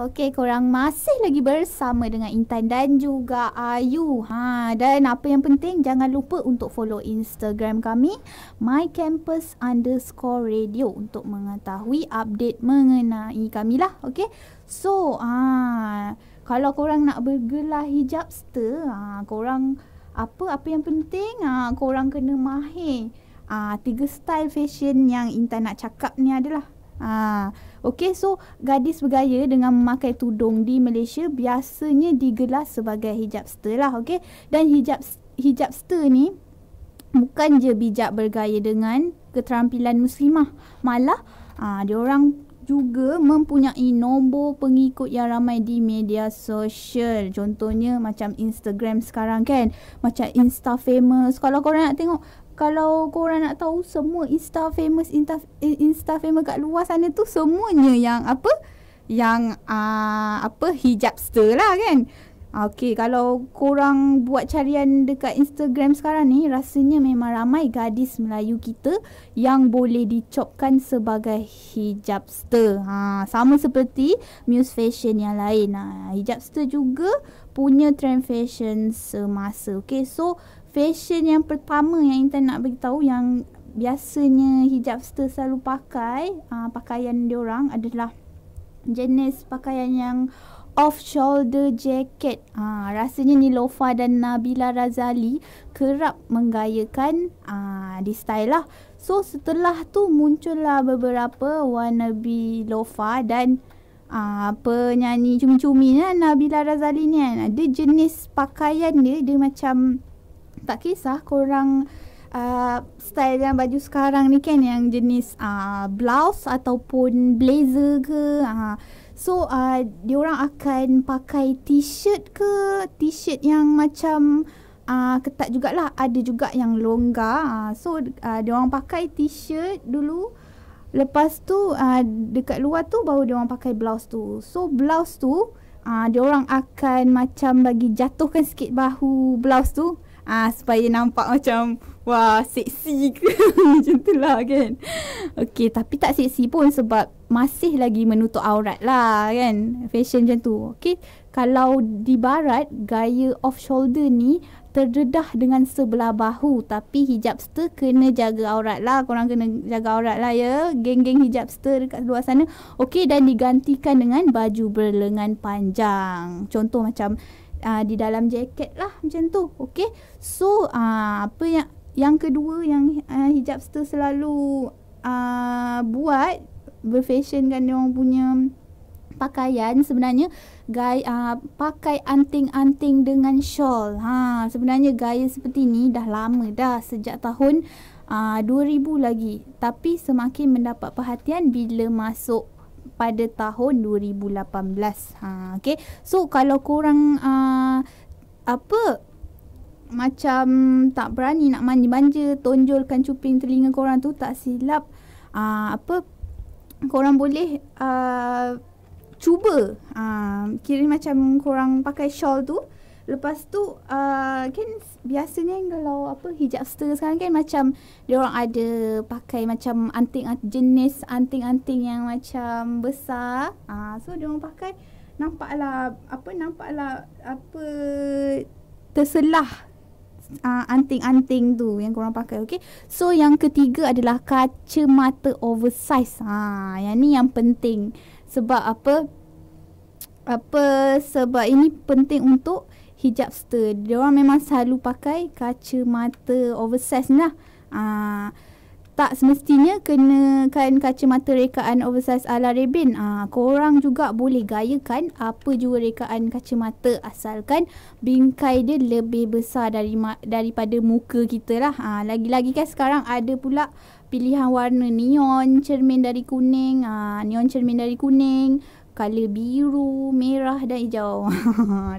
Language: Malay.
Okey, korang masih lagi bersama dengan Intan dan juga Ayu. Ha, dan apa yang penting, jangan lupa untuk follow Instagram kami, mycampus untuk mengetahui update mengenai kami lah. Okey, so ha, kalau korang nak bergelar hijabster, ha, korang apa-apa yang penting, ha, korang kena mahir. Ha, tiga style fashion yang Intan nak cakap ni adalah Ah, ha, okay. so gadis bergaya dengan memakai tudung di Malaysia biasanya digelar sebagai hijabster lah okay? Dan hijab hijab hijabster ni bukan je bijak bergaya dengan keterampilan muslimah. Malah ah dia orang juga mempunyai nombor pengikut yang ramai di media sosial. Contohnya macam Instagram sekarang kan. Macam Insta famous. Kalau korang nak tengok kalau korang nak tahu semua insta famous insta, insta famous kat luar sana tu semuanya yang apa yang uh, apa hijabster lah kan Okay, kalau korang buat carian dekat Instagram sekarang ni Rasanya memang ramai gadis Melayu kita Yang boleh dicopkan sebagai hijabster ha, Sama seperti muse fashion yang lain ha, Hijabster juga punya trend fashion semasa Okay, so fashion yang pertama yang Intan nak bagi tahu yang biasanya hijabster selalu pakai uh, pakaian orang adalah jenis pakaian yang off shoulder jacket. Ah Ha, rasanya Nilofa dan Nabila Razali kerap menggayakan ha, di style lah. So setelah tu muncullah beberapa wannabe Lofa dan ha, penyanyi cumi-cumi ni lah, Nabila Razali ni kan. Dia jenis pakaian dia, dia macam tak kisah korang uh, style yang baju sekarang ni kan yang jenis uh, blouse ataupun blazer ke uh. so uh, orang akan pakai t-shirt ke t-shirt yang macam uh, ketat jugalah ada juga yang longgar uh. so uh, orang pakai t-shirt dulu lepas tu uh, dekat luar tu baru orang pakai blouse tu so blouse tu uh, orang akan macam bagi jatuhkan sikit bahu blouse tu uh, supaya nampak macam wah seksi ke macam tu lah kan okey tapi tak seksi pun sebab masih lagi menutup aurat lah kan fashion macam tu okey kalau di barat gaya off shoulder ni terdedah dengan sebelah bahu tapi hijabster kena jaga aurat lah korang kena jaga aurat lah ya geng-geng hijabster dekat luar sana okey dan digantikan dengan baju berlengan panjang contoh macam uh, di dalam jaket lah macam tu okey so uh, apa yang yang kedua yang uh, ah, hijabster selalu uh, buat berfashionkan dia orang punya pakaian sebenarnya gay uh, pakai anting-anting dengan shawl ha sebenarnya gaya seperti ni dah lama dah sejak tahun uh, 2000 lagi tapi semakin mendapat perhatian bila masuk pada tahun 2018. Ha, okay. So, kalau korang uh, apa macam tak berani nak mandi manja, tonjolkan cuping telinga korang tu tak silap. Uh, apa korang boleh uh, cuba uh, kira macam korang pakai shawl tu uh, Lepas tu uh, kan biasanya kalau apa hijabster sekarang kan macam dia orang ada pakai macam anting jenis anting-anting yang macam besar. Ah uh, so dia orang pakai nampaklah apa nampaklah apa terselah uh, anting-anting tu yang korang pakai okey. So yang ketiga adalah kaca mata oversize. Ha uh, yang ni yang penting sebab apa apa sebab ini penting untuk hijabster. Dia orang memang selalu pakai kaca mata oversize lah. Aa, ah, tak semestinya kena kain kaca mata rekaan oversize ala Rebin. Ah, korang juga boleh gayakan apa juga rekaan kaca mata asalkan bingkai dia lebih besar dari daripada muka kita lah. Ah, lagi-lagi kan sekarang ada pula pilihan warna neon cermin dari kuning, ah, neon cermin dari kuning, color biru, merah dan hijau.